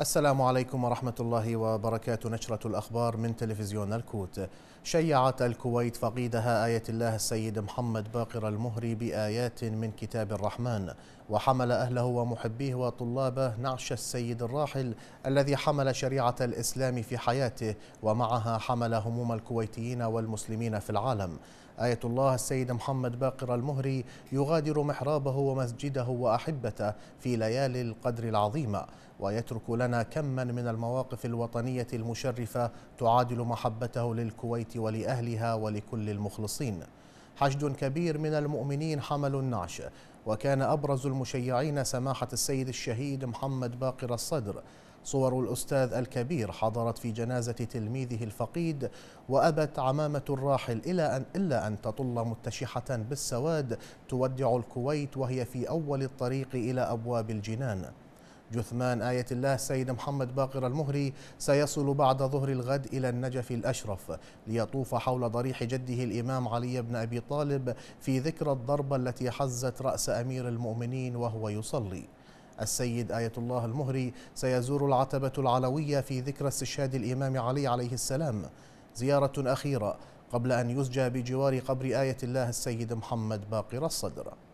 السلام عليكم ورحمة الله وبركاته نشرة الأخبار من تلفزيون الكوت شيعت الكويت فقيدها آية الله السيد محمد باقر المهري بآيات من كتاب الرحمن وحمل أهله ومحبيه وطلابه نعش السيد الراحل الذي حمل شريعة الإسلام في حياته ومعها حمل هموم الكويتيين والمسلمين في العالم آية الله السيد محمد باقر المهري يغادر محرابه ومسجده وأحبته في ليالي القدر العظيمة ويترك لنا لنا كما من المواقف الوطنية المشرفة تعادل محبته للكويت ولأهلها ولكل المخلصين حشد كبير من المؤمنين حملوا النعش وكان أبرز المشيعين سماحة السيد الشهيد محمد باقر الصدر صور الأستاذ الكبير حضرت في جنازة تلميذه الفقيد وأبت عمامة الراحل إلى أن إلا أن تطل متشحة بالسواد تودع الكويت وهي في أول الطريق إلى أبواب الجنان جثمان آية الله سيد محمد باقر المهري سيصل بعد ظهر الغد إلى النجف الأشرف ليطوف حول ضريح جده الإمام علي بن أبي طالب في ذكرى الضربة التي حزت رأس أمير المؤمنين وهو يصلي السيد آية الله المهري سيزور العتبة العلوية في ذكرى استشهاد الإمام علي عليه السلام زيارة أخيرة قبل أن يسجى بجوار قبر آية الله السيد محمد باقر الصدر